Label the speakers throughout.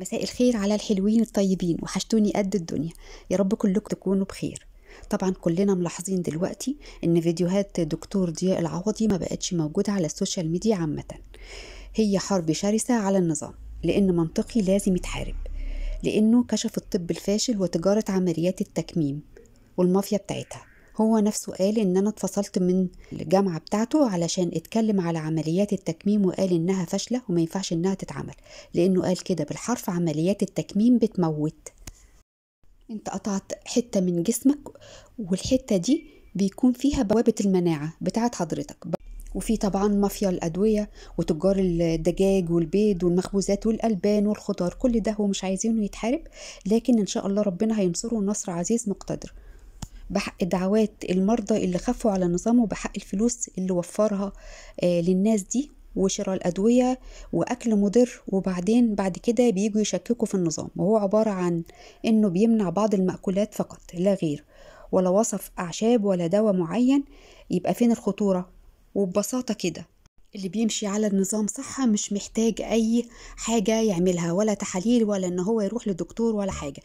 Speaker 1: مساء الخير على الحلوين الطيبين وحشتوني قد الدنيا يا رب كلكم تكونوا بخير طبعا كلنا ملاحظين دلوقتي ان فيديوهات دكتور ضياء العوضي ما بقتش موجوده على السوشيال ميديا عامه هي حرب شرسه على النظام لان منطقي لازم يتحارب لانه كشف الطب الفاشل وتجاره عمليات التكميم والمافيا بتاعتها هو نفسه قال ان انا اتفصلت من الجامعه بتاعته علشان اتكلم على عمليات التكميم وقال انها فاشله وما ينفعش انها تتعمل لانه قال كده بالحرف عمليات التكميم بتموت انت قطعت حته من جسمك والحته دي بيكون فيها بوابه المناعه بتاعت حضرتك وفي طبعا مافيا الادويه وتجار الدجاج والبيض والمخبوزات والالبان والخضار كل ده هو مش عايزينه يتحارب لكن ان شاء الله ربنا هينصره نصر عزيز مقتدر بحق دعوات المرضى اللي خفوا على نظامه بحق الفلوس اللي وفرها آه، للناس دي وشراء الأدوية وأكل مضر وبعدين بعد كده بيجوا يشككوا في النظام وهو عبارة عن إنه بيمنع بعض المأكولات فقط لا غير ولا وصف أعشاب ولا دواء معين يبقى فين الخطورة وببساطة كده اللي بيمشي على النظام صح مش محتاج اي حاجه يعملها ولا تحاليل ولا ان هو يروح لدكتور ولا حاجه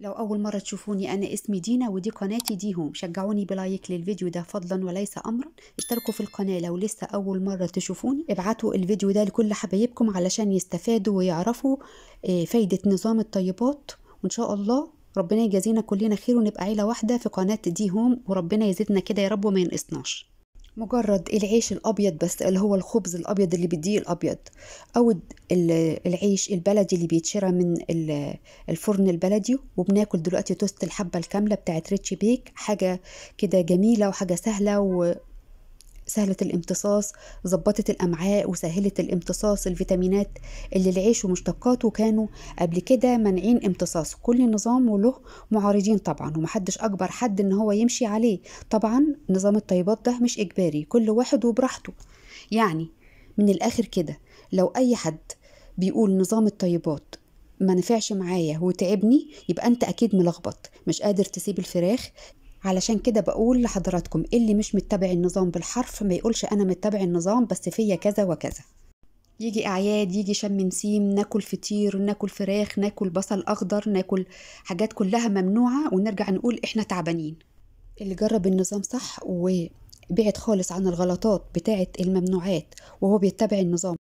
Speaker 1: لو أول مرة تشوفوني أنا اسمي دينا ودي قناتي دي هوم شجعوني بلايك للفيديو ده فضلا وليس أمرا اشتركوا في القناة لو لسه أول مرة تشوفوني ابعتوا الفيديو ده لكل حبايبكم علشان يستفادوا ويعرفوا آه، فايدة نظام الطيبات وإن شاء الله ربنا يجازينا كلنا خير ونبقى عيلة واحدة في قناة دي هوم وربنا يزيدنا كده يا رب وما ينقصناش مجرد العيش الابيض بس اللي هو الخبز الابيض اللي بيديه الابيض او العيش البلدي اللي بيتشرى من الفرن البلدي وبناكل دلوقتي توست الحبه الكامله بتاعت ريتشي بيك حاجه كده جميله وحاجه سهله سهلة الامتصاص ظبطت الأمعاء وسهلت الامتصاص الفيتامينات اللي العيش ومشتقاته كانوا قبل كده مانعين امتصاصه كل نظام وله معارضين طبعا ومحدش أكبر حد إن هو يمشي عليه طبعا نظام الطيبات ده مش إجباري كل واحد وبراحته يعني من الآخر كده لو أي حد بيقول نظام الطيبات ما نفعش معايا وتعبني يبقى انت اكيد ملخبط مش قادر تسيب الفراخ علشان كده بقول لحضراتكم اللي مش متبع النظام بالحرف ما يقولش انا متبع النظام بس فيا كذا وكذا يجي اعياد يجي شم نسيم ناكل فطير ناكل فراخ ناكل بصل اخضر ناكل حاجات كلها ممنوعه ونرجع نقول احنا تعبانين اللي جرب النظام صح وبعد خالص عن الغلطات بتاعه الممنوعات وهو بيتبع النظام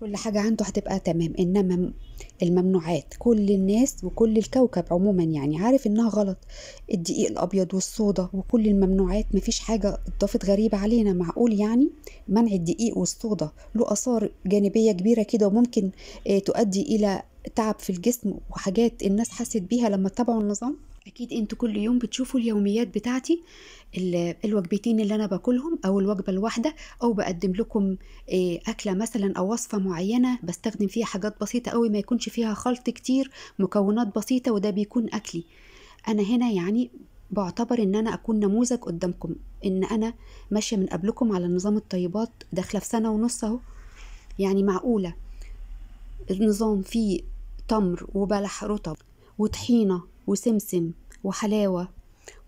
Speaker 1: كل حاجة عنده هتبقى تمام إنما الممنوعات كل الناس وكل الكوكب عموما يعني عارف إنها غلط الدقيق الأبيض والصودا وكل الممنوعات مفيش حاجة اتضافت غريبة علينا معقول يعني منع الدقيق والصودا له آثار جانبية كبيرة كده وممكن آه، تؤدي إلى تعب في الجسم وحاجات الناس حست بيها لما اتبعوا النظام اكيد انتوا كل يوم بتشوفوا اليوميات بتاعتي الوجبتين اللي انا باكلهم او الوجبه الواحده او بقدم لكم آه، اكله مثلا او وصفه معينه بستخدم فيها حاجات بسيطه قوي ما يكونش فيها خلط كتير مكونات بسيطه وده بيكون اكلي انا هنا يعني بعتبر ان انا اكون نموذج قدامكم ان انا ماشيه من قبلكم على نظام الطيبات داخله في سنه ونص اهو يعني معقوله النظام فيه تمر وبلح رطب وطحينه وسمسم وحلاوة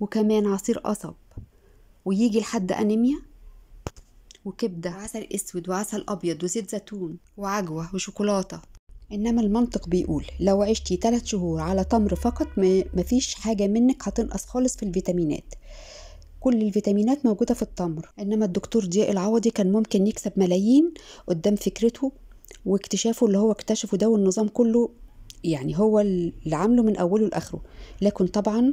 Speaker 1: وكمان عصير قصب ويجي لحد أنيميا وكبدة وعسل أسود وعسل أبيض وزيت زيتون وعجوة وشوكولاتة إنما المنطق بيقول لو عشتي 3 شهور على تمر فقط مفيش حاجة منك هتنقص خالص في الفيتامينات كل الفيتامينات موجودة في التمر إنما الدكتور ضياء العوضي كان ممكن يكسب ملايين قدام فكرته واكتشافه اللي هو اكتشفه ده والنظام كله يعني هو اللي عامله من أوله لآخره لكن طبعا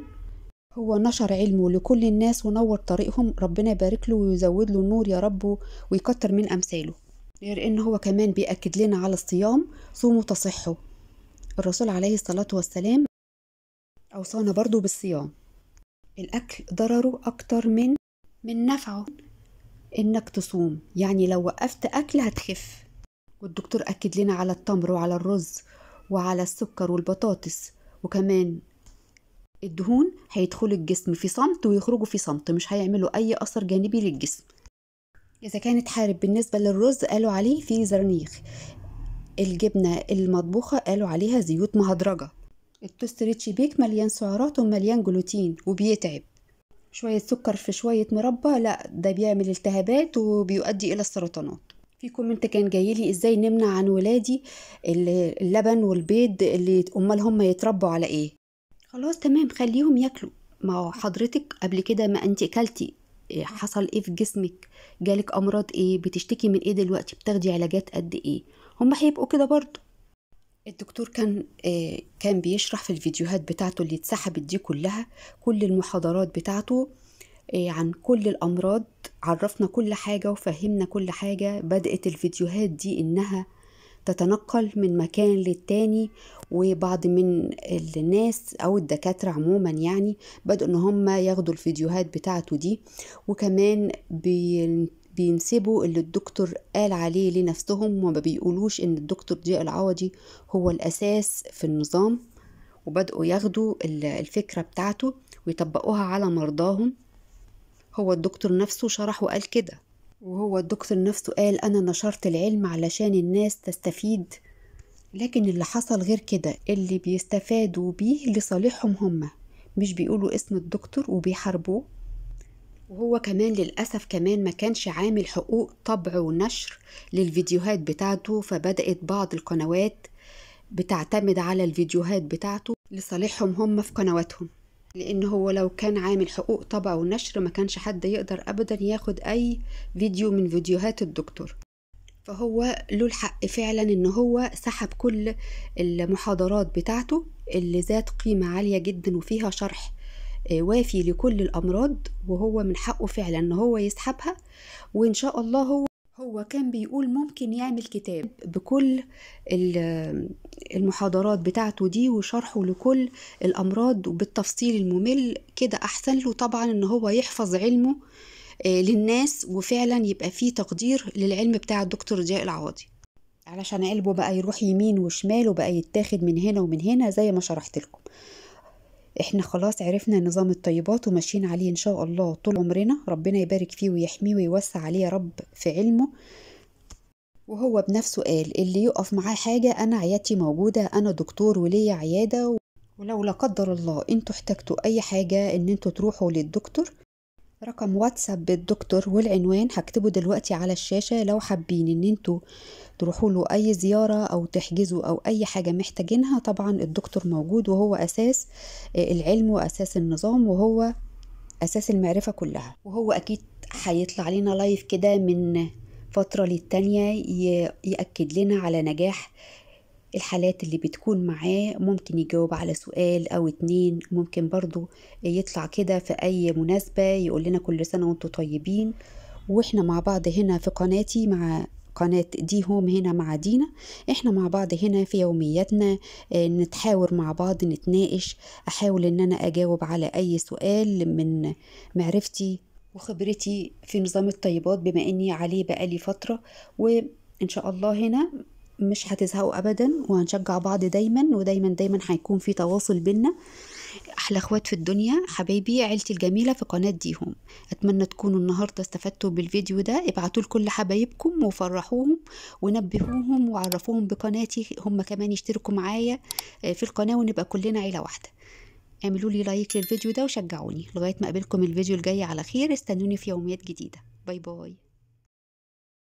Speaker 1: هو نشر علمه لكل الناس ونور طريقهم ربنا يبارك له ويزود له النور يا رب ويكتر من أمثاله غير إن هو كمان بيأكد لنا على الصيام صوموا تصحوا الرسول عليه الصلاة والسلام أوصانا برضو بالصيام الأكل ضرره أكتر من من نفعه إنك تصوم يعني لو وقفت أكل هتخف والدكتور أكد لنا على التمر وعلى الرز وعلى السكر والبطاطس وكمان الدهون هيدخلوا الجسم في صمت ويخرجوا في صمت مش هيعملوا أي أثر جانبي للجسم إذا كانت حارب بالنسبة للرز قالوا عليه في زرنيخ الجبنة المطبوخة قالوا عليها زيوت مهدرجة التوست ريتشي بيك مليان سعرات ومليان جلوتين وبيتعب شوية سكر في شوية مربى لا ده بيعمل التهابات وبيؤدي إلى السرطانات في كومنت كان جاي لي ازاي نمنع عن ولادي اللبن والبيض اللي امال هم يتربوا على ايه خلاص تمام خليهم ياكلوا ما حضرتك قبل كده ما انت اكلتي إيه، حصل ايه في جسمك جالك امراض ايه بتشتكي من ايه دلوقتي بتاخدي علاجات قد ايه هم هيبقوا كده برضو الدكتور كان آه كان بيشرح في الفيديوهات بتاعته اللي اتسحبت دي كلها كل المحاضرات بتاعته إيه، عن كل الأمراض عرفنا كل حاجة وفهمنا كل حاجة بدأت الفيديوهات دي إنها تتنقل من مكان للتاني وبعض من الناس او الدكاتره عموما يعني بدأوا ان هم ياخدوا الفيديوهات بتاعته دي وكمان بينسبوا اللي الدكتور قال عليه لنفسهم وما بيقولوش ان الدكتور ضياء العوضي هو الاساس في النظام وبدأوا ياخدوا الفكره بتاعته ويطبقوها على مرضاهم هو الدكتور نفسه شرح وقال كده وهو الدكتور نفسه قال أنا نشرت العلم علشان الناس تستفيد لكن اللي حصل غير كده اللي بيستفادوا بيه لصالحهم هما مش بيقولوا اسم الدكتور وبيحاربوه وهو كمان للأسف كمان ما كانش عامل حقوق طبع ونشر للفيديوهات بتاعته فبدأت بعض القنوات بتعتمد على الفيديوهات بتاعته لصالحهم هم في قنواتهم لان هو لو كان عامل حقوق طبع ونشر ما كانش حد يقدر ابدا ياخد اي فيديو من فيديوهات الدكتور فهو له الحق فعلا ان هو سحب كل المحاضرات بتاعته اللي ذات قيمة عالية جدا وفيها شرح آه، وافي لكل الأمراض وهو من حقه فعلا ان هو يسحبها وان شاء الله هو هو كان بيقول ممكن يعمل كتاب بكل المحاضرات بتاعته دي وشرحه لكل الأمراض وبالتفصيل الممل كده أحسن له طبعا إن هو يحفظ علمه آه، للناس وفعلا يبقى فيه تقدير للعلم بتاع الدكتور ضياء العواضي علشان قلبه بقى يروح يمين وشمال وبقى يتاخد من هنا ومن هنا زي ما شرحت لكم احنا خلاص عرفنا نظام الطيبات وماشيين عليه ان شاء الله طول عمرنا ربنا يبارك فيه ويحميه ويوسع عليه رب في علمه وهو بنفسه قال اللي يقف معاه حاجة أنا عيادتي موجودة أنا دكتور وليا عيادة ولو لا قدر الله انتوا احتجتوا أي حاجة إن انتوا تروحوا للدكتور رقم واتساب الدكتور والعنوان هكتبه دلوقتي على الشاشة لو حابين ان انتوا تروحوا له اي زيارة او تحجزوا او اي حاجة محتاجينها طبعا الدكتور موجود وهو اساس آه، العلم واساس النظام وهو اساس المعرفة كلها وهو اكيد هيطلع لنا لايف كده من فترة للتانية يأكد لنا على نجاح الحالات اللي بتكون معاه ممكن يجاوب على سؤال أو اتنين ممكن برضو يطلع كده في أي مناسبة يقول لنا كل سنة وانتم طيبين واحنا مع بعض هنا في قناتي مع قناة دي هوم هنا مع دينا احنا مع بعض هنا في يومياتنا آه، نتحاور مع بعض نتناقش احاول ان انا اجاوب على اي سؤال من معرفتي وخبرتي في نظام الطيبات بما اني عليه بقالي فترة وان شاء الله هنا مش هتزهقوا ابدا وهنشجع بعض دايما ودايما دايما هيكون في تواصل بينا احلى اخوات في الدنيا حبايبي عيلتي الجميله في قناه ديهم اتمنى تكونوا النهارده استفدتوا بالفيديو ده ابعتوا لكل حبايبكم وفرحوهم ونبهوهم وعرفوهم بقناتي هم كمان يشتركوا معايا آه، في القناه ونبقى كلنا عيله واحده اعملوا لي لايك للفيديو ده وشجعوني لغايه ما اقابلكم الفيديو الجاي على خير استنوني في يوميات جديده باي باي